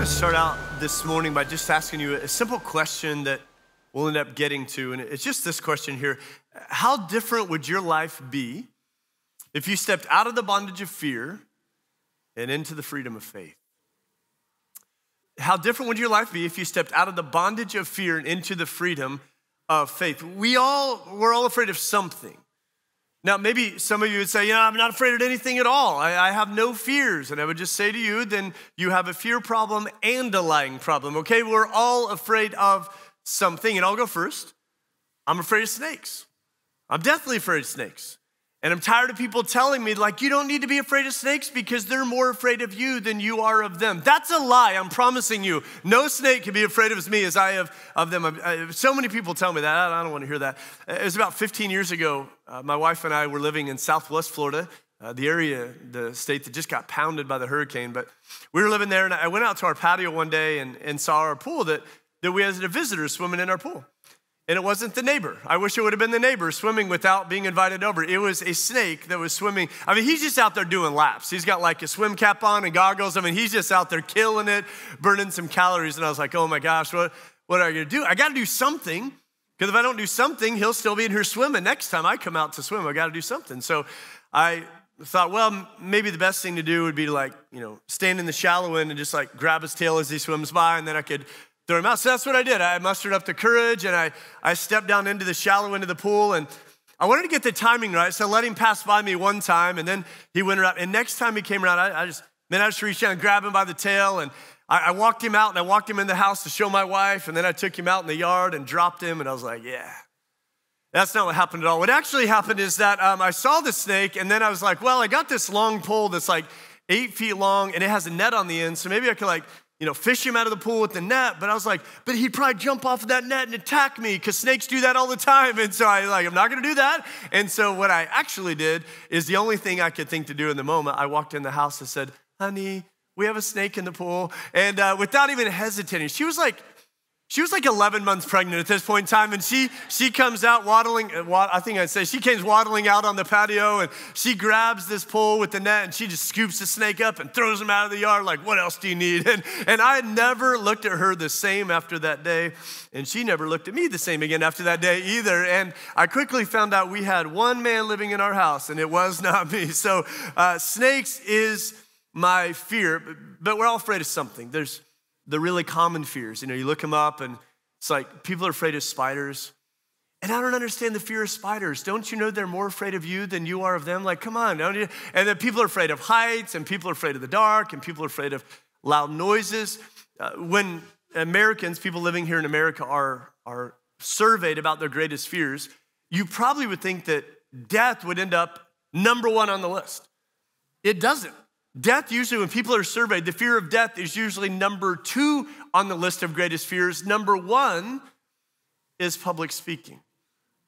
to start out this morning by just asking you a simple question that we'll end up getting to. And it's just this question here How different would your life be if you stepped out of the bondage of fear and into the freedom of faith? How different would your life be if you stepped out of the bondage of fear and into the freedom of faith? We all, we're all afraid of something. Now, maybe some of you would say, you know, I'm not afraid of anything at all. I, I, have no fears. And I would just say to you, then you have a fear problem and a lying problem, okay? We're all afraid of something. And I'll go first. I'm afraid of snakes. I'm deathly afraid of snakes. And I'm tired of people telling me, like, you don't need to be afraid of snakes because they're more afraid of you than you are of them. That's a lie, I'm promising you. No snake can be afraid of me as I have of them. I, I, so many people tell me that. I don't want to hear that. It was about 15 years ago. Uh, my wife and I were living in Southwest Florida, uh, the area, the state that just got pounded by the hurricane. But we were living there, and I went out to our patio one day and, and saw our pool that, that we had a visitor swimming in our pool. And it wasn't the neighbor. I wish it would have been the neighbor swimming without being invited over. It was a snake that was swimming. I mean, he's just out there doing laps. He's got like a swim cap on and goggles. I mean, he's just out there killing it, burning some calories. And I was like, oh my gosh, what, what are you gonna do? I gotta do something. Because if I don't do something, he'll still be in here swimming. Next time I come out to swim, I gotta do something. So I thought, well, maybe the best thing to do would be to like, you know, stand in the shallow end and just like grab his tail as he swims by, and then I could the So that's what I did. I mustered up the courage and I, I stepped down into the shallow end of the pool and I wanted to get the timing right. So I let him pass by me one time and then he went around. And next time he came around, I, I just, then I just reached out and grabbed him by the tail and I, I walked him out and I walked him in the house to show my wife. And then I took him out in the yard and dropped him and I was like, yeah. That's not what happened at all. What actually happened is that um, I saw the snake, and then I was like, well, I got this long pole that's like eight feet long, and it has a net on the end, so maybe I could like you know, fish him out of the pool with the net. But I was like, but he'd probably jump off of that net and attack me because snakes do that all the time. And so I like, I'm not gonna do that. And so what I actually did is the only thing I could think to do in the moment. I walked in the house and said, honey, we have a snake in the pool. And uh, without even hesitating, she was like, she was like 11 months pregnant at this point in time, and she, she comes out waddling, uh, I think I'd say, she came waddling out on the patio, and she grabs this pole with the net, and she just scoops the snake up and throws him out of the yard, like, what else do you need? And, and I never looked at her the same after that day, and she never looked at me the same again after that day either. And I quickly found out we had one man living in our house, and it was not me. So uh, snakes is my fear, but we're all afraid of something. There's the really common fears. You know, you look them up and it's like people are afraid of spiders. And I don't understand the fear of spiders. Don't you know they're more afraid of you than you are of them? Like, come on. Don't you? And then people are afraid of heights, and people are afraid of the dark, and people are afraid of loud noises. Uh, when Americans, people living here in America, are, are surveyed about their greatest fears, you probably would think that death would end up number one on the list. It doesn't. Death, usually, when people are surveyed, the fear of death is usually number two on the list of greatest fears. Number one is public speaking.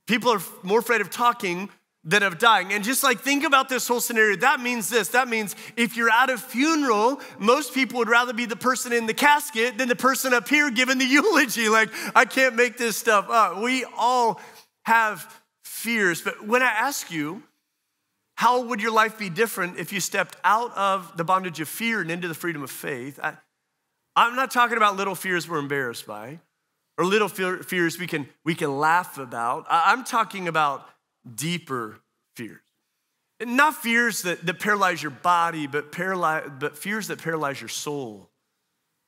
People are more afraid of talking than of dying. And just like think about this whole scenario, that means this. That means if you're at a funeral, most people would rather be the person in the casket than the person up here giving the eulogy. Like, I can't make this stuff up. We all have fears. But when I ask you, how would your life be different if you stepped out of the bondage of fear and into the freedom of faith? I, am not talking about little fears we're embarrassed by or little fear, fears we can, we can laugh about. I, I'm talking about deeper fears. not fears that, that paralyze your body, but, paralyze, but fears that paralyze your soul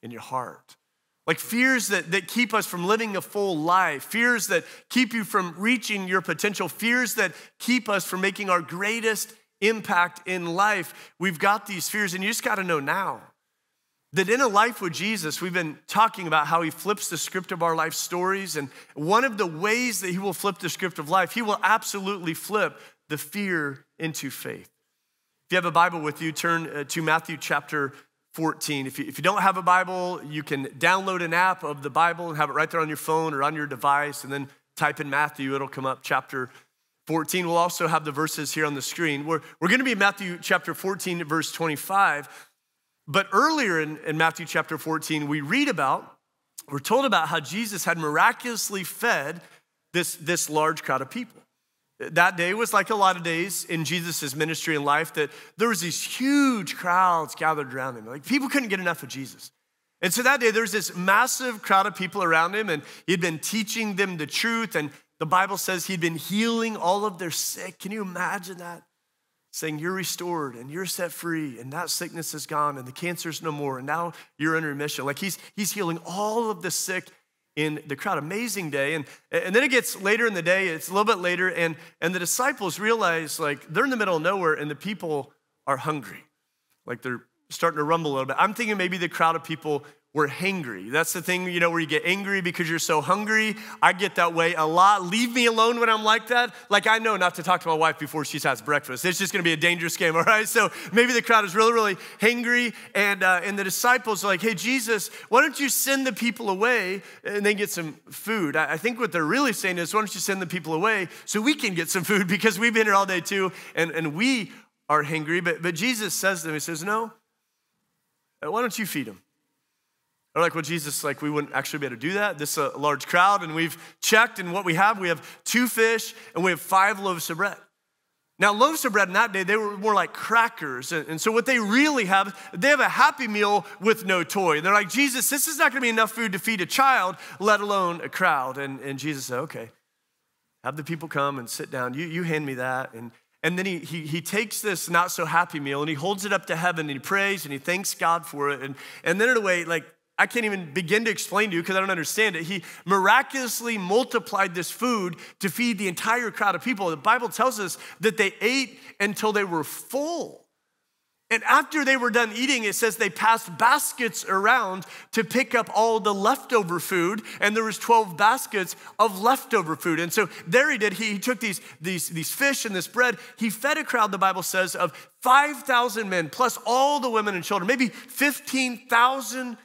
and your heart. Like fears that, that keep us from living a full life, fears that keep you from reaching your potential, fears that keep us from making our greatest impact in life. We've got these fears, and you just got to know now that in a life with Jesus, we've been talking about how he flips the script of our life stories. And one of the ways that he will flip the script of life, he will absolutely flip the fear into faith. If you have a Bible with you, turn uh, to Matthew chapter 14. If you, if you don't have a Bible, you can download an app of the Bible and have it right there on your phone or on your device, and then type in Matthew, it'll come up chapter 14. We'll also have the verses here on the screen. We're, we're going to be in Matthew chapter 14, verse 25. But earlier in, in Matthew chapter 14, we read about, we're told about how Jesus had miraculously fed this, this large crowd of people. That day was like a lot of days in Jesus' ministry and life that there was these huge crowds gathered around him. Like people couldn't get enough of Jesus. And so that day there was this massive crowd of people around him, and he'd been teaching them the truth. And the Bible says he'd been healing all of their sick. Can you imagine that? Saying, You're restored and you're set free, and that sickness is gone, and the cancer's no more, and now you're in remission. Like he's he's healing all of the sick in the crowd. Amazing day. And, and then it gets later in the day, it's a little bit later, and, and the disciples realize like they're in the middle of nowhere and the people are hungry. Like they're starting to rumble a little bit. I'm thinking maybe the crowd of people we're hangry. That's the thing, you know, where you get angry because you're so hungry. I get that way a lot. Leave me alone when I'm like that. Like, I know not to talk to my wife before she has breakfast. It's just gonna be a dangerous game, all right? So maybe the crowd is really, really hangry. And, uh, and the disciples are like, hey, Jesus, why don't you send the people away and then get some food? I, I think what they're really saying is, why don't you send the people away so we can get some food because we've been here all day too and, and we are hangry. But, but Jesus says to them, He says, no, why don't you feed them? They're like, well, Jesus, like we wouldn't actually be able to do that. This is a large crowd, and we've checked, and what we have, we have two fish and we have five loaves of bread. Now, loaves of bread in that day, they were more like crackers. And so, what they really have, they have a happy meal with no toy. They're like, Jesus, this is not going to be enough food to feed a child, let alone a crowd. And, and Jesus said, okay, have the people come and sit down. You, you hand me that. And, and then he, he, he takes this not so happy meal and he holds it up to heaven and he prays and he thanks God for it. And, and then, in a way, like I can't even begin to explain to you because I don't understand it. He miraculously multiplied this food to feed the entire crowd of people. The Bible tells us that they ate until they were full. And after they were done eating, it says they passed baskets around to pick up all the leftover food, and there was 12 baskets of leftover food. And so there he did. He, took these, these, these fish and this bread. He fed a crowd, the Bible says, of 5,000 men, plus all the women and children, maybe 15,000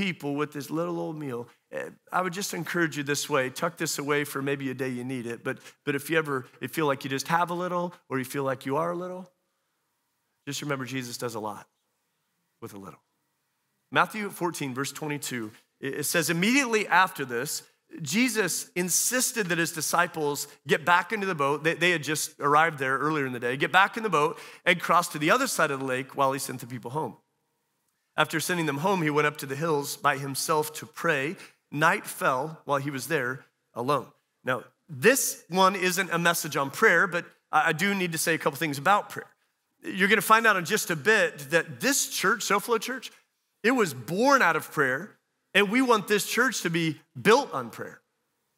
people with this little old meal. Eh, I would just encourage you this way tuck this away for maybe a day you need it. But, but if you ever if feel like you just have a little or you feel like you are a little, just remember Jesus does a lot with a little. Matthew 14, verse 22, it says, immediately after this, Jesus insisted that his disciples get back into the boat. They, they, had just arrived there earlier in the day, get back in the boat and cross to the other side of the lake while he sent the people home. After sending them home, he went up to the hills by himself to pray. Night fell while he was there alone. Now, this one isn't a message on prayer, but I do need to say a couple things about prayer. You're going to find out in just a bit that this church, SoFlo Church, it was born out of prayer, and we want this church to be built on prayer.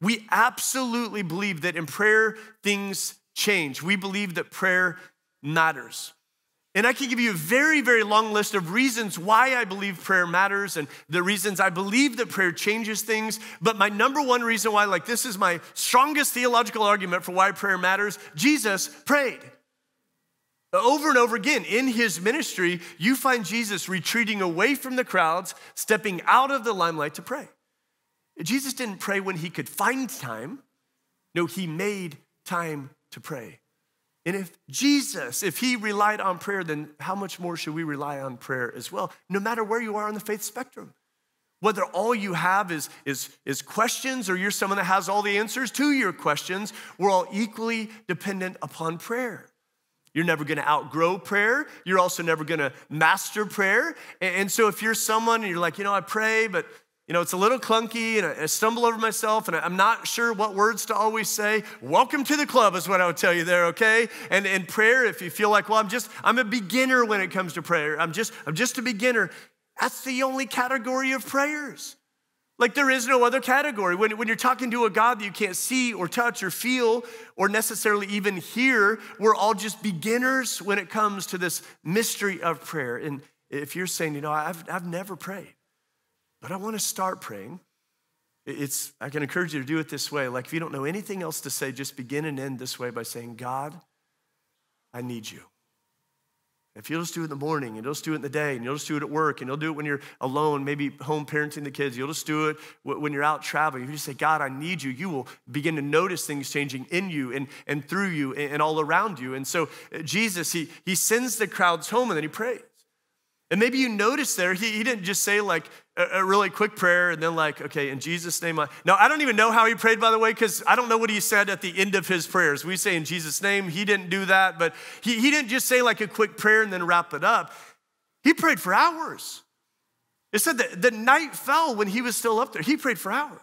We absolutely believe that in prayer, things change. We believe that prayer matters. And I can give you a very, very long list of reasons why I believe prayer matters and the reasons I believe that prayer changes things. But my number one reason why, like, this is my strongest theological argument for why prayer matters Jesus prayed. Over and over again in his ministry, you find Jesus retreating away from the crowds, stepping out of the limelight to pray. Jesus didn't pray when he could find time. No, he made time to pray. And if Jesus, if he relied on prayer, then how much more should we rely on prayer as well, no matter where you are on the faith spectrum? Whether all you have is, is, is questions or you're someone that has all the answers to your questions, we're all equally dependent upon prayer. You're never gonna outgrow prayer. You're also never gonna master prayer. And so if you're someone and you're like, you know, I pray, but you know, it's a little clunky and I stumble over myself and I'm not sure what words to always say. Welcome to the club is what I would tell you there, okay? And in prayer, if you feel like, well, I'm just, I'm a beginner when it comes to prayer. I'm just, I'm just a beginner. That's the only category of prayers. Like there is no other category. When, when you're talking to a God that you can't see or touch or feel or necessarily even hear, we're all just beginners when it comes to this mystery of prayer. And if you're saying, you know, I've, I've never prayed. But I want to start praying. It's, I can encourage you to do it this way. Like, if you don't know anything else to say, just begin and end this way by saying, God, I need you. If you'll just do it in the morning, and you'll just do it in the day, and you'll just do it at work, and you'll do it when you're alone, maybe home parenting the kids, you'll just do it when you're out traveling. If you just say, God, I need you, you will begin to notice things changing in you and, and through you and, all around you. And so uh, Jesus, he, he sends the crowds home and then he prays. And maybe you notice there, he, he didn't just say like a, a, really quick prayer and then like, okay, in Jesus' name. I... Now, I don't even know how he prayed, by the way, because I don't know what he said at the end of his prayers. We say in Jesus' name, he didn't do that, but he, he didn't just say like a quick prayer and then wrap it up. He prayed for hours. It said that the night fell when he was still up there. He prayed for hours.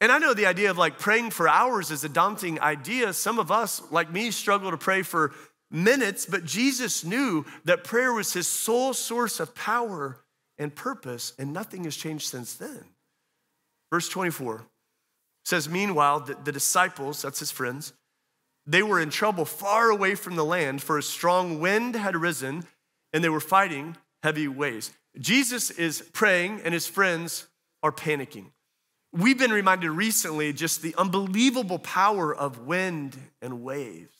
And I know the idea of like praying for hours is a daunting idea. Some of us, like me, struggle to pray for minutes, but Jesus knew that prayer was his sole source of power and purpose, and nothing has changed since then. Verse 24 says, Meanwhile, the, the disciples, that's his friends, they were in trouble far away from the land, for a strong wind had risen, and they were fighting heavy waves. Jesus is praying, and his friends are panicking. We've been reminded recently just the unbelievable power of wind and waves.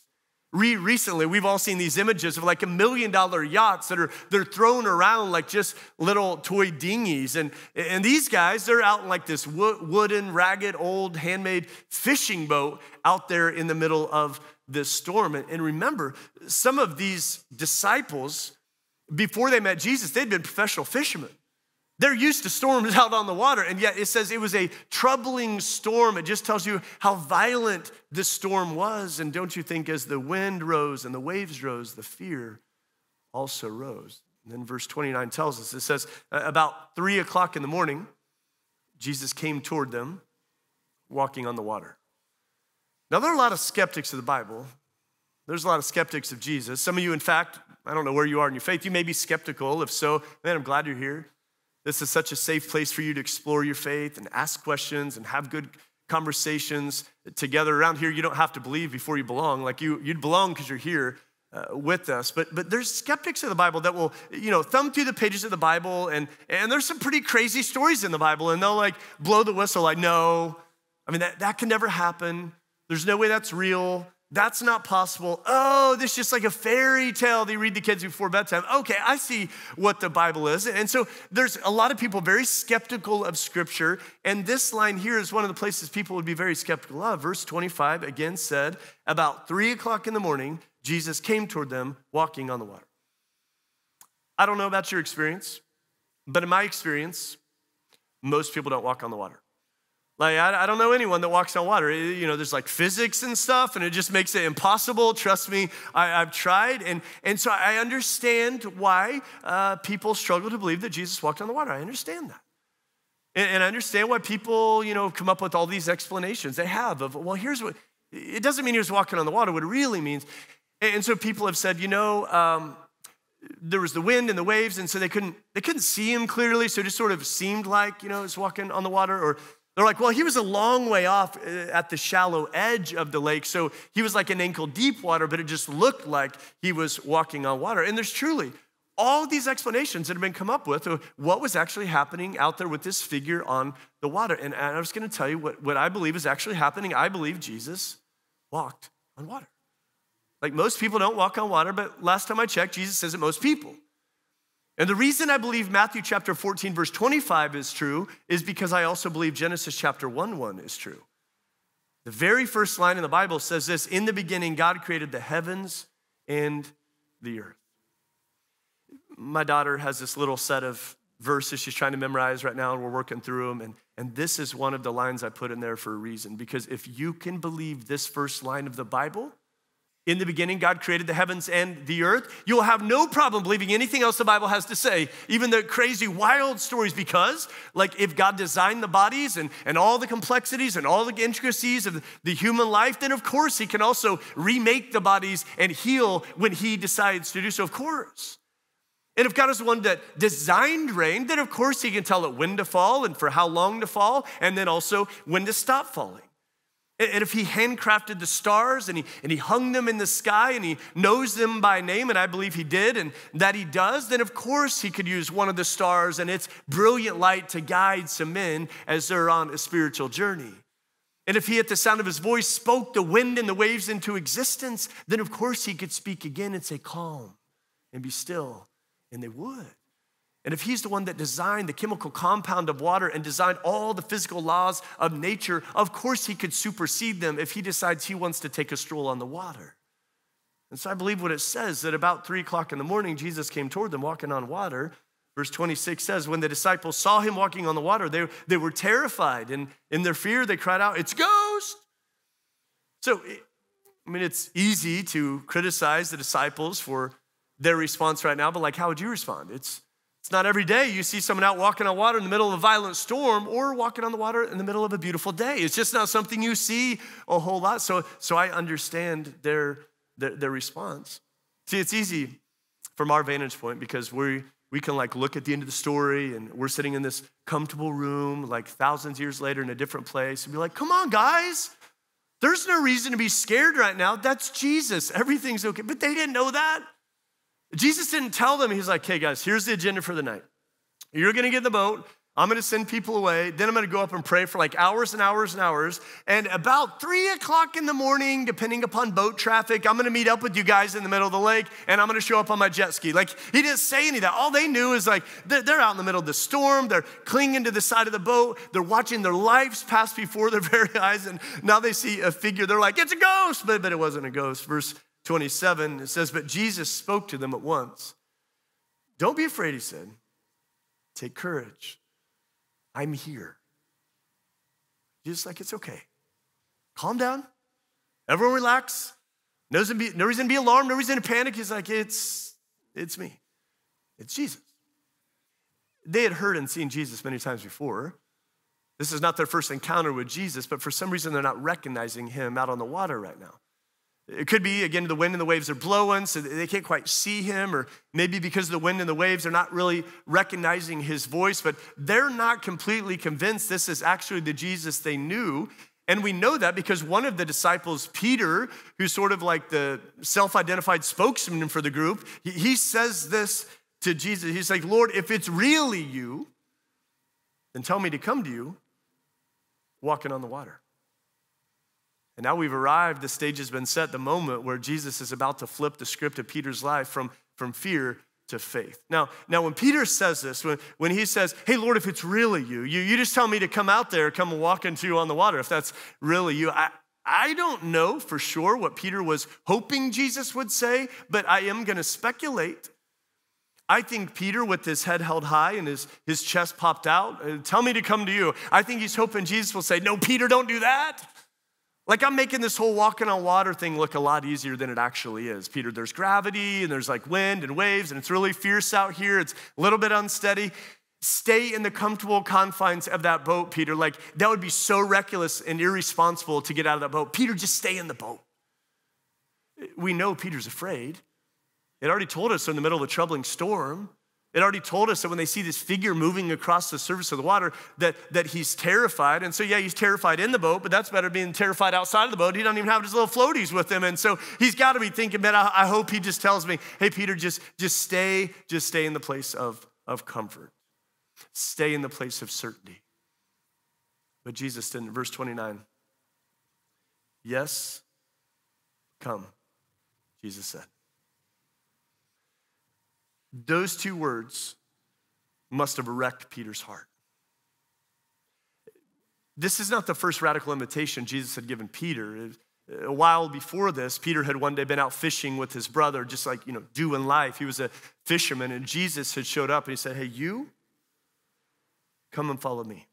Re- recently, we've all seen these images of like a million dollar yachts that are they're thrown around like just little toy dinghies, and and these guys they're out in like this wo- wooden, ragged, old, handmade fishing boat out there in the middle of this storm. And, and remember, some of these disciples before they met Jesus, they'd been professional fishermen. They're used to storms out on the water, and yet it says it was a troubling storm. It just tells you how violent this storm was. And don't you think, as the wind rose and the waves rose, the fear also rose? And then verse 29 tells us it says, About three o'clock in the morning, Jesus came toward them walking on the water. Now, there are a lot of skeptics of the Bible. There's a lot of skeptics of Jesus. Some of you, in fact, I don't know where you are in your faith, you may be skeptical. If so, man, I'm glad you're here. This is such a safe place for you to explore your faith and ask questions and have good conversations together around here. You don't have to believe before you belong. Like you, you'd belong because you're here uh, with us. But but there's skeptics of the Bible that will you know thumb through the pages of the Bible and and there's some pretty crazy stories in the Bible and they'll like blow the whistle like no, I mean that that can never happen. There's no way that's real. That's not possible. Oh, this is just like a fairy tale. They read the kids before bedtime. Okay, I see what the Bible is. And so there's a lot of people very skeptical of Scripture. And this line here is one of the places people would be very skeptical of. Verse 25 again said, About three o'clock in the morning, Jesus came toward them walking on the water. I don't know about your experience, but in my experience, most people don't walk on the water. Like, I, I, don't know anyone that walks on water. It, you know, there's like physics and stuff, and it just makes it impossible. Trust me, I, have tried. And, and so I understand why uh, people struggle to believe that Jesus walked on the water. I understand that. And, and I understand why people, you know, come up with all these explanations they have of, well, here's what it doesn't mean he was walking on the water. What it really means. And, and so people have said, you know, um, there was the wind and the waves, and so they couldn't, they couldn't see him clearly. So it just sort of seemed like, you know, he was walking on the water or they're like, well, he was a long way off uh, at the shallow edge of the lake, so he was like an ankle deep water, but it just looked like he was walking on water. And there's truly all these explanations that have been come up with of what was actually happening out there with this figure on the water. And I was going to tell you what, what I believe is actually happening. I believe Jesus walked on water. Like most people don't walk on water, but last time I checked, Jesus says that most people. And the reason I believe Matthew chapter 14, verse 25 is true is because I also believe Genesis chapter 1 1 is true. The very first line in the Bible says this In the beginning, God created the heavens and the earth. My daughter has this little set of verses she's trying to memorize right now, and we're working through them. And, and this is one of the lines I put in there for a reason because if you can believe this first line of the Bible, in the beginning, God created the heavens and the earth. You'll have no problem believing anything else the Bible has to say, even the crazy, wild stories, because, like, if God designed the bodies and, and all the complexities and all the intricacies of the human life, then of course He can also remake the bodies and heal when He decides to do so, of course. And if God is the one that designed rain, then of course He can tell it when to fall and for how long to fall, and then also when to stop falling. And if he handcrafted the stars and he, and he hung them in the sky and he knows them by name, and I believe he did, and that he does, then of course he could use one of the stars and its brilliant light to guide some men as they're on a spiritual journey. And if he, at the sound of his voice, spoke the wind and the waves into existence, then of course he could speak again and say, Calm and be still, and they would. And if he's the one that designed the chemical compound of water and designed all the physical laws of nature, of course he could supersede them if he decides he wants to take a stroll on the water. And so I believe what it says that about three o'clock in the morning, Jesus came toward them walking on water. Verse 26 says, When the disciples saw him walking on the water, they, they were terrified. And in their fear, they cried out, It's ghost! So, I mean, it's easy to criticize the disciples for their response right now, but like, how would you respond? It's it's not every day you see someone out walking on water in the middle of a violent storm or walking on the water in the middle of a beautiful day. It's just not something you see a whole lot. So, so I understand their, their, their response. See, it's easy from our vantage point because we we can like look at the end of the story and we're sitting in this comfortable room like thousands of years later in a different place and be like come on guys there's no reason to be scared right now that's jesus everything's okay but they didn't know that Jesus didn't tell them, he's like, hey guys, here's the agenda for the night. You're gonna get in the boat, I'm gonna send people away, then I'm gonna go up and pray for like hours and hours and hours. And about three o'clock in the morning, depending upon boat traffic, I'm gonna meet up with you guys in the middle of the lake and I'm gonna show up on my jet ski. Like, he didn't say any of that. All they knew is like, they're, out in the middle of the storm, they're clinging to the side of the boat, they're watching their lives pass before their very eyes, and now they see a figure. They're like, it's a ghost, but, but it wasn't a ghost. Verse 27, it says, But Jesus spoke to them at once. Don't be afraid, he said. Take courage. I'm here. Jesus, like, it's okay. Calm down. Everyone relax. No reason, be, no reason to be alarmed, no reason to panic. He's like, it's, it's me. It's Jesus. They had heard and seen Jesus many times before. This is not their first encounter with Jesus, but for some reason they're not recognizing him out on the water right now. It could be, again, the wind and the waves are blowing, so they can't quite see him, or maybe because of the wind and the waves, they're not really recognizing his voice, but they're not completely convinced this is actually the Jesus they knew. And we know that because one of the disciples, Peter, who's sort of like the self identified spokesman for the group, he says this to Jesus. He's like, Lord, if it's really you, then tell me to come to you walking on the water. And now we've arrived, the stage has been set, the moment where Jesus is about to flip the script of Peter's life from, from fear to faith. Now, now when Peter says this, when, when he says, Hey Lord, if it's really you, you, you just tell me to come out there, come walk into you on the water, if that's really you. I, I don't know for sure what Peter was hoping Jesus would say, but I am gonna speculate. I think Peter, with his head held high and his, his chest popped out, tell me to come to you. I think he's hoping Jesus will say, No, Peter, don't do that. Like, I'm making this whole walking on water thing look a lot easier than it actually is. Peter, there's gravity and there's like wind and waves, and it's really fierce out here. It's a little bit unsteady. Stay in the comfortable confines of that boat, Peter. Like, that would be so reckless and irresponsible to get out of that boat. Peter, just stay in the boat. We know Peter's afraid. It already told us in the middle of a troubling storm it already told us that when they see this figure moving across the surface of the water, that, that he's terrified. And so, yeah, he's terrified in the boat, but that's better being terrified outside of the boat. He doesn't even have his little floaties with him. And so he's got to be thinking, man, I, I hope he just tells me, hey, Peter, just, just stay, just stay in the place of, of comfort. Stay in the place of certainty. But Jesus didn't. Verse 29. Yes, come, Jesus said. Those two words must have wrecked Peter's heart. This is not the first radical invitation Jesus had given Peter. A while before this, Peter had one day been out fishing with his brother, just like, you know, doing life. He was a fisherman, and Jesus had showed up and he said, Hey, you, come and follow me.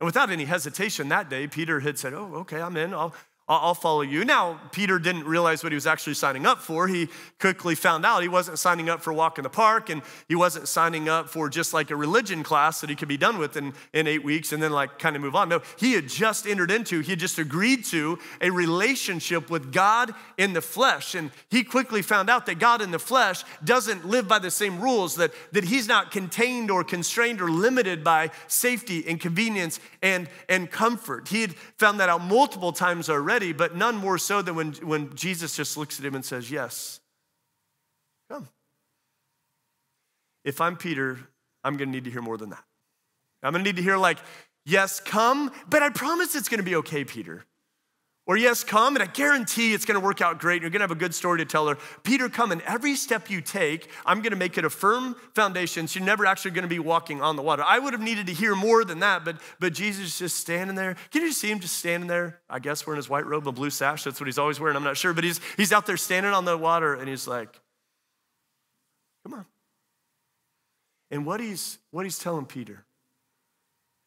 And without any hesitation that day, Peter had said, Oh, okay, I'm in. I'll, I'll follow you. Now, Peter didn't realize what he was actually signing up for. He quickly found out he wasn't signing up for a walk in the park and he wasn't signing up for just like a religion class that he could be done with in, in eight weeks and then like kind of move on. No, he had just entered into, he had just agreed to a relationship with God in the flesh. And he quickly found out that God in the flesh doesn't live by the same rules, that, that he's not contained or constrained or limited by safety and convenience and, and comfort. He had found that out multiple times already already, but none more so than when, when Jesus just looks at him and says, Yes, come. If I'm Peter, I'm gonna need to hear more than that. I'm gonna need to hear, like, Yes, come, but I promise it's gonna be okay, Peter. Or, yes, come, and I guarantee it's gonna work out great. You're gonna have a good story to tell her. Peter, come, and every step you take, I'm gonna make it a firm foundation so you're never actually gonna be walking on the water. I would have needed to hear more than that, but, but Jesus is just standing there. Can you see him just standing there? I guess wearing his white robe and blue sash. That's what he's always wearing. I'm not sure, but he's, he's out there standing on the water, and he's like, come on. And what he's, what he's telling Peter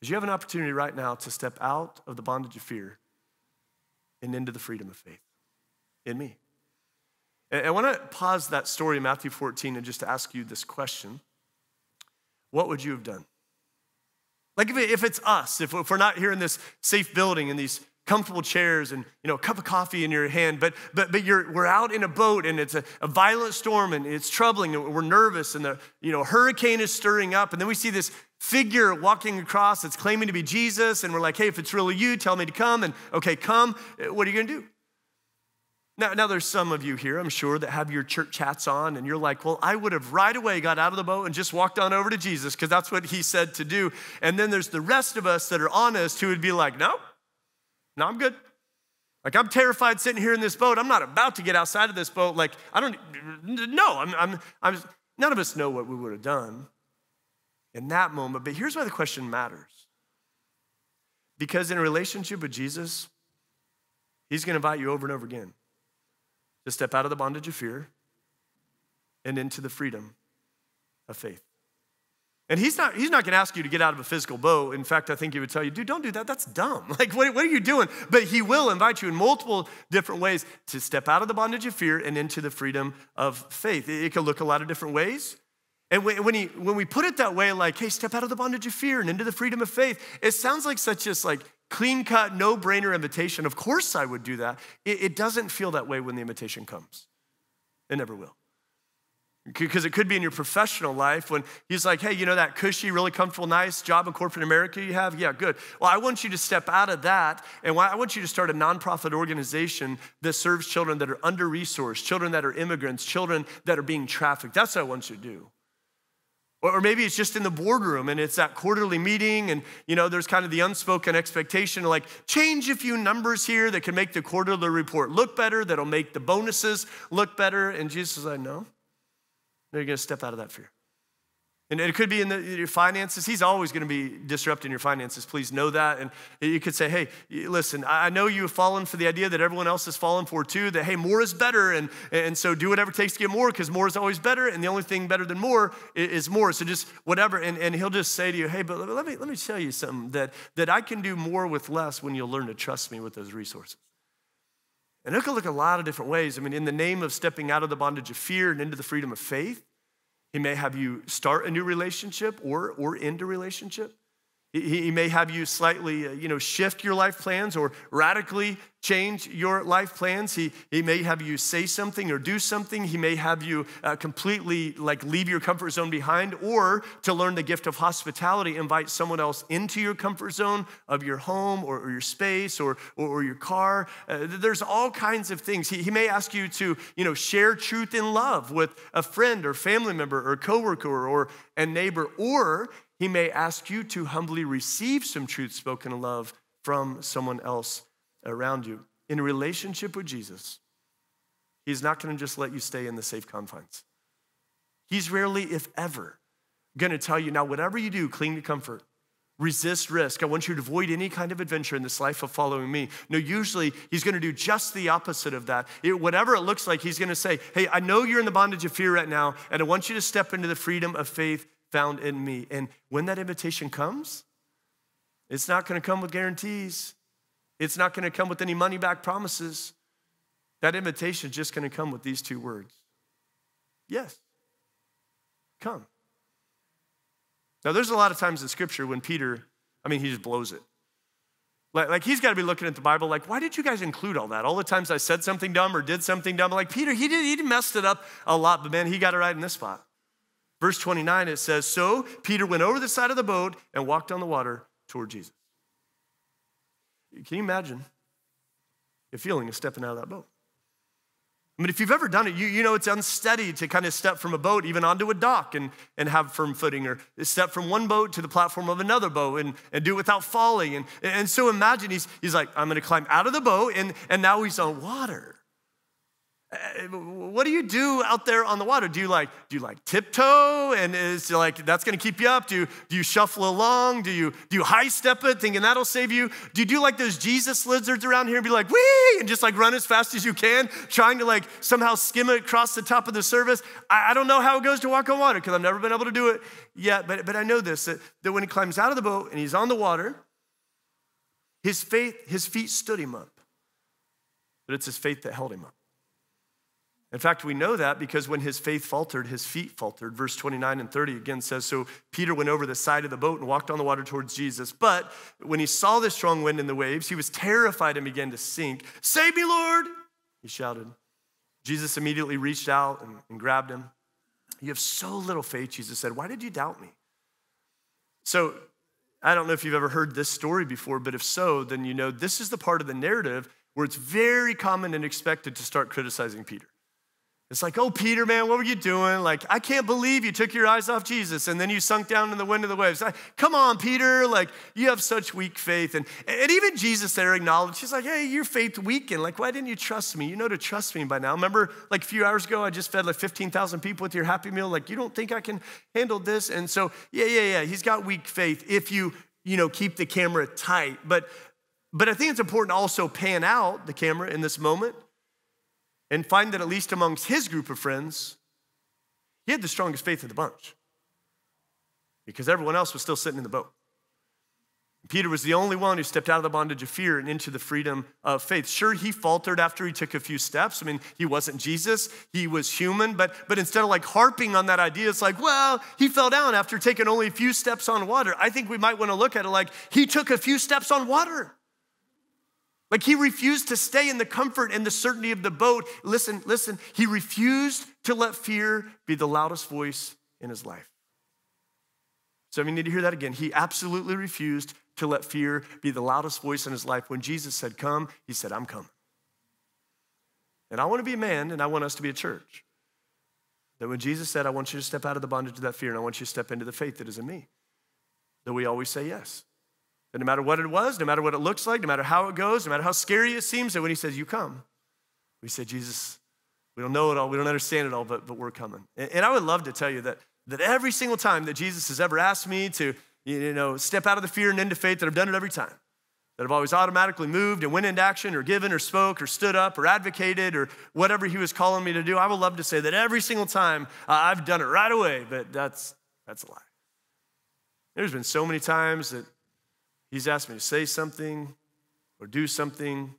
is you have an opportunity right now to step out of the bondage of fear and into the freedom of faith in me. And I want to pause that story in Matthew 14 and just ask you this question What would you have done? Like if, it's us, if, we're not here in this safe building in these comfortable chairs and you know a cup of coffee in your hand but but but you're we're out in a boat and it's a, a violent storm and it's troubling and we're nervous and the you know hurricane is stirring up and then we see this figure walking across that's claiming to be jesus and we're like hey if it's really you tell me to come and okay come uh, what are you going to do now, now there's some of you here, I'm sure, that have your church hats on, and you're like, well, I would have right away got out of the boat and just walked on over to Jesus, because that's what he said to do. And then there's the rest of us that are honest who would be like, no, no, I'm good. Like, I'm terrified sitting here in this boat. I'm not about to get outside of this boat. Like, I don't, no, I'm, I'm, I'm, none of us know what we would have done in that moment. But here's why the question matters because in a relationship with Jesus, He's going to invite you over and over again to step out of the bondage of fear and into the freedom of faith. And he's not, he's not going to ask you to get out of a physical boat. In fact, I think he would tell you, dude, don't do that. That's dumb. Like, what, what are you doing? But he will invite you in multiple different ways to step out of the bondage of fear and into the freedom of faith. It, it can look a lot of different ways. And when, he, when we put it that way, like, hey, step out of the bondage of fear and into the freedom of faith, it sounds like such just like clean cut, no brainer invitation. Of course I would do that. It, it doesn't feel that way when the invitation comes, it never will. Because it could be in your professional life when he's like, hey, you know that cushy, really comfortable, nice job in corporate America you have? Yeah, good. Well, I want you to step out of that and I want you to start a nonprofit organization that serves children that are under resourced, children that are immigrants, children that are being trafficked. That's what I want you to do. Or maybe it's just in the boardroom and it's that quarterly meeting, and you know, there's kind of the unspoken expectation like change a few numbers here that can make the quarterly report look better, that'll make the bonuses look better. And Jesus is like, no, they're going to step out of that fear. And it could be in the, your finances. He's always going to be disrupting your finances. Please know that. And you could say, hey, listen, I know you have fallen for the idea that everyone else has fallen for too, that hey, more is better. And, and so do whatever it takes to get more because more is always better. And the only thing better than more is more. So just whatever. And, and he'll just say to you, hey, but let me, let me tell you something that, that I can do more with less when you'll learn to trust me with those resources. And it could look a lot of different ways. I mean, in the name of stepping out of the bondage of fear and into the freedom of faith, he may have you start a new relationship or, or end a relationship. He may have you slightly, uh, you know, shift your life plans or radically change your life plans. He, he may have you say something or do something. He may have you uh, completely like leave your comfort zone behind or to learn the gift of hospitality, invite someone else into your comfort zone of your home or, or your space or, or, or your car. Uh, there's all kinds of things. He, he may ask you to, you know, share truth in love with a friend or family member or coworker or a neighbor or he may ask you to humbly receive some truth spoken in love from someone else around you. In relationship with Jesus, He's not going to just let you stay in the safe confines. He's rarely, if ever, going to tell you, now, whatever you do, cling to comfort. Resist risk. I want you to avoid any kind of adventure in this life of following me. No, usually he's going to do just the opposite of that. It, whatever it looks like, he's going to say, Hey, I know you're in the bondage of fear right now, and I want you to step into the freedom of faith found in me. And when that invitation comes, it's not going to come with guarantees. It's not going to come with any money back promises. That invitation is just going to come with these two words Yes, come. Now, there's a lot of times in scripture when Peter, I mean, he just blows it. Like, like he's got to be looking at the Bible like, why did you guys include all that? All the times I said something dumb or did something dumb. Like, Peter, he, did, he messed it up a lot, but man, he got it right in this spot. Verse 29, it says, So Peter went over the side of the boat and walked on the water toward Jesus. Can you imagine the feeling of stepping out of that boat? I mean, if you've ever done it, you, you know it's unsteady to kind of step from a boat even onto a dock and, and have firm footing, or step from one boat to the platform of another boat and, and do it without falling. And, and so imagine he's, he's like, I'm going to climb out of the boat, and, and now he's on water. Uh, what do you do out there on the water? Do you like do you like tiptoe and is like that's going to keep you up? Do you, do you shuffle along? Do you do you high step it thinking that'll save you? Do you do like those Jesus lizards around here and be like wee and just like run as fast as you can, trying to like somehow skim it across the top of the surface? I, I don't know how it goes to walk on water because I've never been able to do it yet. But but I know this that, that when he climbs out of the boat and he's on the water, his faith his feet stood him up, but it's his faith that held him up. In fact, we know that because when his faith faltered, his feet faltered. Verse 29 and 30 again says So Peter went over the side of the boat and walked on the water towards Jesus. But when he saw the strong wind and the waves, he was terrified and began to sink. Save me, Lord! He shouted. Jesus immediately reached out and, and grabbed him. You have so little faith, Jesus said. Why did you doubt me? So I don't know if you've ever heard this story before, but if so, then you know this is the part of the narrative where it's very common and expected to start criticizing Peter. It's like, oh, Peter, man, what were you doing? Like, I can't believe you took your eyes off Jesus and then you sunk down in the wind of the waves. I, Come on, Peter, like, you have such weak faith. And, and even Jesus there acknowledged, he's like, hey, your faith weakened. Like, why didn't you trust me? You know to trust me by now. Remember, like, a few hours ago, I just fed like 15,000 people with your Happy Meal. Like, you don't think I can handle this? And so, yeah, yeah, yeah, he's got weak faith if you, you know, keep the camera tight. But, but I think it's important to also pan out the camera in this moment and find that at least amongst his group of friends, he had the strongest faith of the bunch because everyone else was still sitting in the boat. Peter was the only one who stepped out of the bondage of fear and into the freedom of faith. Sure, he faltered after he took a few steps. I mean, he wasn't Jesus, he was human, but, but instead of like harping on that idea, it's like, well, he fell down after taking only a few steps on water. I think we might want to look at it like he took a few steps on water. Like he refused to stay in the comfort and the certainty of the boat. Listen, listen, he refused to let fear be the loudest voice in his life. So we need to hear that again. He absolutely refused to let fear be the loudest voice in his life. When Jesus said, Come, he said, I'm coming. And I want to be a man, and I want us to be a church. That when Jesus said, I want you to step out of the bondage of that fear, and I want you to step into the faith that is in me, that we always say yes. That no matter what it was, no matter what it looks like, no matter how it goes, no matter how scary it seems, that when he says, You come, we say, Jesus, we don't know it all, we don't understand it all, but, but we're coming. And, and I would love to tell you that, that every single time that Jesus has ever asked me to, you know, step out of the fear and into faith, that I've done it every time. That I've always automatically moved and went into action or given or spoke or stood up or advocated or whatever he was calling me to do. I would love to say that every single time uh, I've done it right away, but that's, that's a lie. There's been so many times that He's asked me to say something or do something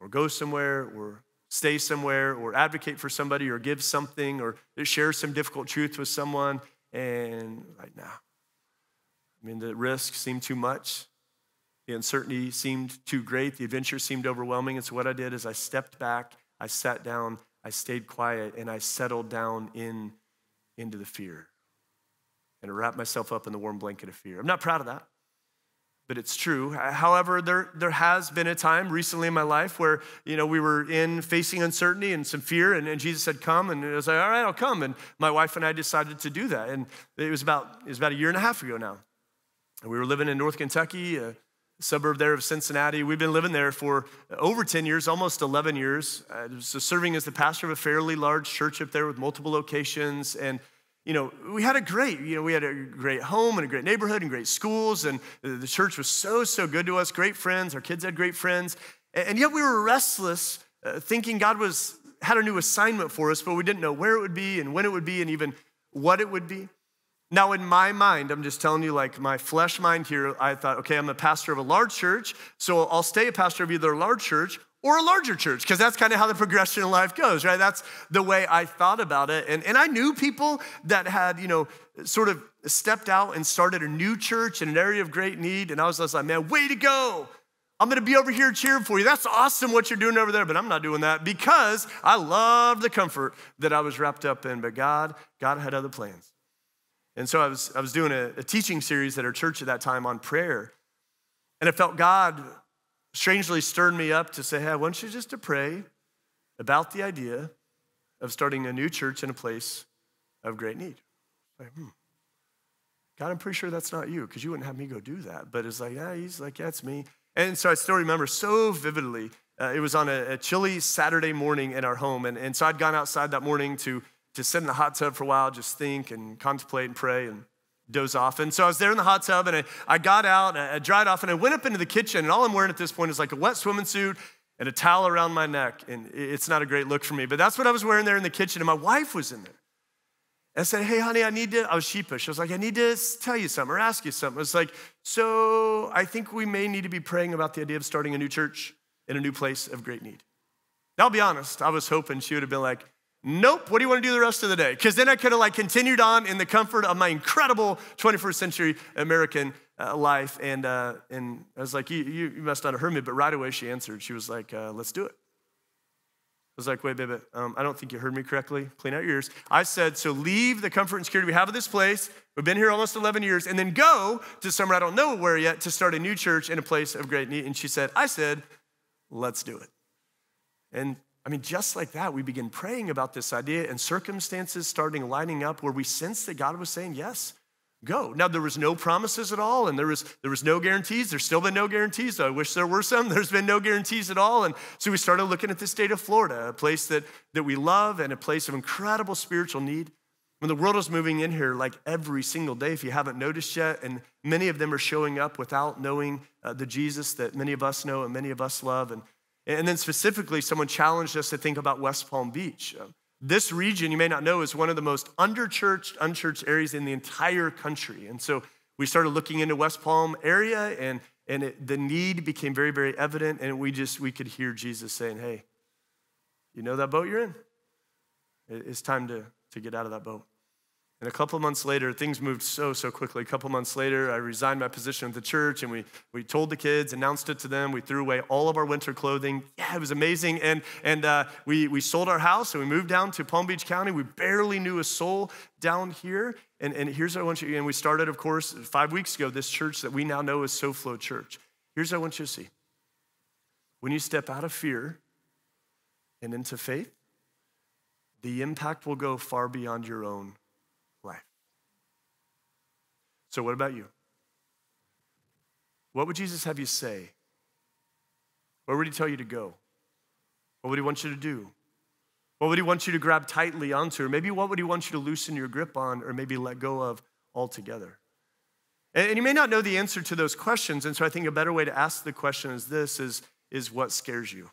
or go somewhere or stay somewhere or advocate for somebody or give something or share some difficult truth with someone. And right now, I mean, the risk seemed too much. The uncertainty seemed too great. The adventure seemed overwhelming. And so, what I did is I stepped back, I sat down, I stayed quiet, and I settled down in, into the fear and wrapped myself up in the warm blanket of fear. I'm not proud of that but it's true. Uh, however, there, there has been a time recently in my life where, you know, we were in facing uncertainty and some fear, and, and Jesus said, come, and I was like, all right, I'll come. And my wife and I decided to do that. And it was about, it was about a year and a half ago now. And we were living in North Kentucky, a suburb there of Cincinnati. We've been living there for over 10 years, almost 11 years. I uh, was serving as the pastor of a fairly large church up there with multiple locations, and – you know, we had a great, you know, we had a great home and a great neighborhood and great schools, and the church was so, so good to us, great friends, our kids had great friends. And yet we were restless, uh, thinking God was had a new assignment for us, but we didn't know where it would be and when it would be and even what it would be. Now, in my mind, I'm just telling you, like my flesh mind here, I thought, okay, I'm a pastor of a large church, so I'll stay a pastor of either a large church or a larger church, because that's kind of how the progression in life goes, right? That's the way I thought about it. And, and I knew people that had, you know, sort of stepped out and started a new church in an area of great need. And I was just like, man, way to go. I'm gonna be over here cheering for you. That's awesome what you're doing over there, but I'm not doing that because I love the comfort that I was wrapped up in. But God, God had other plans. And so I was, I was doing a, a teaching series at our church at that time on prayer. And I felt God strangely stirred me up to say, hey, I want you just to pray about the idea of starting a new church in a place of great need. Like, hmm. God, I'm pretty sure that's not you because you wouldn't have me go do that. But it's like, yeah, he's like, yeah, it's me. And so I still remember so vividly. Uh, it was on a, a, chilly Saturday morning in our home. And, and so I'd gone outside that morning to, to sit in the hot tub for a while, just think and contemplate and pray. And doze off. And so I was there in the hot tub and I, I got out and I dried off and I went up into the kitchen. And all I'm wearing at this point is like a wet swimming suit and a towel around my neck. And it's not a great look for me, but that's what I was wearing there in the kitchen. And my wife was in there. And I said, Hey, honey, I need to. I was sheepish. I was like, I need to tell you something or ask you something. I was like, So I think we may need to be praying about the idea of starting a new church in a new place of great need. Now, I'll be honest, I was hoping she would have been like, nope, what do you want to do the rest of the day? Because then I could have like continued on in the comfort of my incredible 21st century American uh, life. And, uh, and I was like, you, you, must not have heard me. But right away she answered. She was like, uh, let's do it. I was like, wait, baby, um, I don't think you heard me correctly. Clean out your ears. I said, so leave the comfort and security we have of this place. We've been here almost 11 years. And then go to somewhere I don't know where yet to start a new church in a place of great need. And she said, I said, let's do it. And I mean, just like that, we begin praying about this idea, and circumstances starting lining up where we sense that God was saying, Yes, go. Now, there was no promises at all, and there was, there was no guarantees. There's still been no guarantees. I wish there were some. There's been no guarantees at all. And so we started looking at the state of Florida, a place that, that we love and a place of incredible spiritual need. When the world is moving in here like every single day, if you haven't noticed yet, and many of them are showing up without knowing uh, the Jesus that many of us know and many of us love. And and then specifically, someone challenged us to think about West Palm Beach. Uh, this region, you may not know, is one of the most underchurched, unchurched areas in the entire country. And so we started looking into West Palm area and, and it, the need became very, very evident. And we just, we could hear Jesus saying, hey, you know that boat you're in? It's time to, to get out of that boat. And a couple months later, things moved so, so quickly. A couple months later, I resigned my position at the church and we, we told the kids, announced it to them. We threw away all of our winter clothing. Yeah, it was amazing. And, and uh, we, we sold our house and we moved down to Palm Beach County. We barely knew a soul down here. And, and here's what I want you, and we started, of course, five weeks ago, this church that we now know as SoFlo Church. Here's what I want you to see. When you step out of fear and into faith, the impact will go far beyond your own so, what about you? What would Jesus have you say? Where would he tell you to go? What would he want you to do? What would he want you to grab tightly onto? Or maybe what would he want you to loosen your grip on or maybe let go of altogether? And you may not know the answer to those questions. And so I think a better way to ask the question is this is, is what scares you?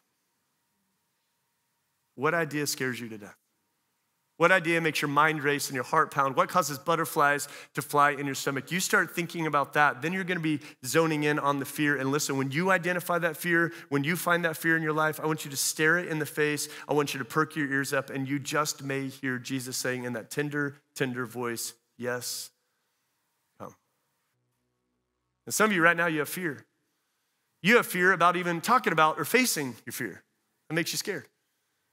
What idea scares you to death? What idea makes your mind race and your heart pound? What causes butterflies to fly in your stomach? You start thinking about that, then you're gonna be zoning in on the fear. And listen, when you identify that fear, when you find that fear in your life, I want you to stare it in the face. I want you to perk your ears up, and you just may hear Jesus saying in that tender, tender voice, Yes, come. And some of you right now, you have fear. You have fear about even talking about or facing your fear. It makes you scared.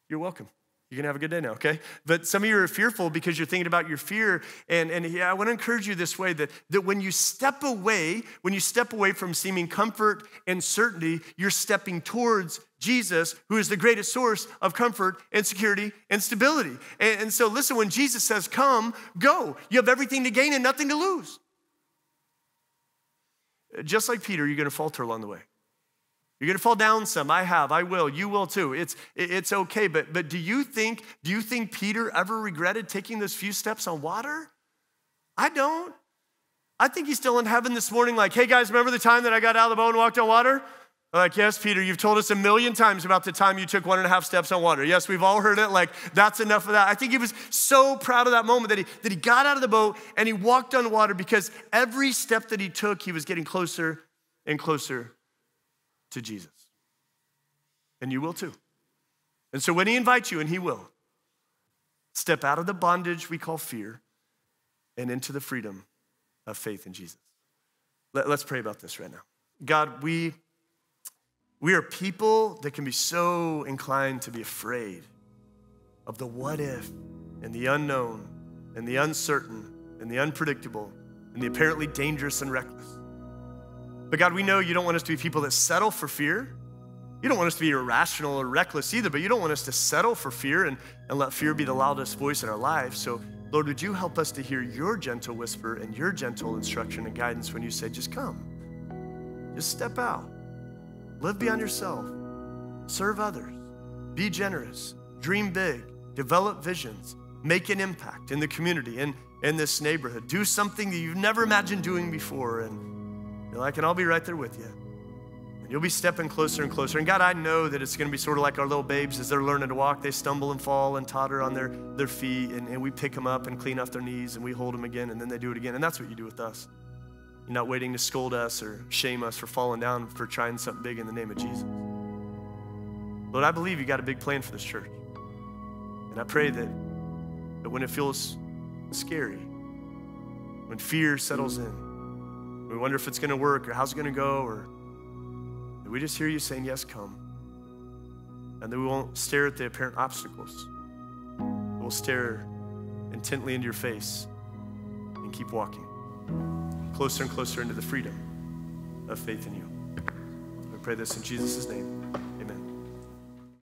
You're welcome. You're gonna have a good day now, okay? But some of you are fearful because you're thinking about your fear. And, and yeah, I wanna encourage you this way that, that when you step away, when you step away from seeming comfort and certainty, you're stepping towards Jesus, who is the greatest source of comfort and security and stability. And, and so, listen, when Jesus says, Come, go, you have everything to gain and nothing to lose. Just like Peter, you're gonna falter along the way. You're going to fall down some. I have. I will. You will too. It's, it's okay. But, but do, you think, do you think Peter ever regretted taking those few steps on water? I don't. I think he's still in heaven this morning, like, hey guys, remember the time that I got out of the boat and walked on water? Like, yes, Peter, you've told us a million times about the time you took one and a half steps on water. Yes, we've all heard it. Like, that's enough of that. I think he was so proud of that moment that he, that he got out of the boat and he walked on water because every step that he took, he was getting closer and closer to Jesus. And you will too. And so when He invites you, and He will, step out of the bondage we call fear and into the freedom of faith in Jesus. Let, us pray about this right now. God, we, we are people that can be so inclined to be afraid of the what if and the unknown and the uncertain and the unpredictable and the apparently dangerous and reckless. But God, we know you don't want us to be people that settle for fear. You don't want us to be irrational or reckless either, but you don't want us to settle for fear and, and let fear be the loudest voice in our lives. So, Lord, would you help us to hear your gentle whisper and your gentle instruction and guidance when you say, just come, just step out, live beyond yourself, serve others, be generous, dream big, develop visions, make an impact in the community and in, in this neighborhood, do something that you've never imagined doing before. And, you're like, and I'll be right there with you. And you'll be stepping closer and closer. And God, I know that it's going to be sort of like our little babes as they're learning to walk. They stumble and fall and totter on their, their feet, and, and we pick them up and clean off their knees, and we hold them again, and then they do it again. And that's what you do with us. You're not waiting to scold us or shame us for falling down for trying something big in the name of Jesus. Lord, I believe you got a big plan for this church. And I pray that, that when it feels scary, when fear settles in, we wonder if it's going to work or how's it going to go or we just hear you saying, Yes, come. And then we won't stare at the apparent obstacles. We'll stare intently into your face and keep walking closer and closer into the freedom of faith in you. We pray this in Jesus' name.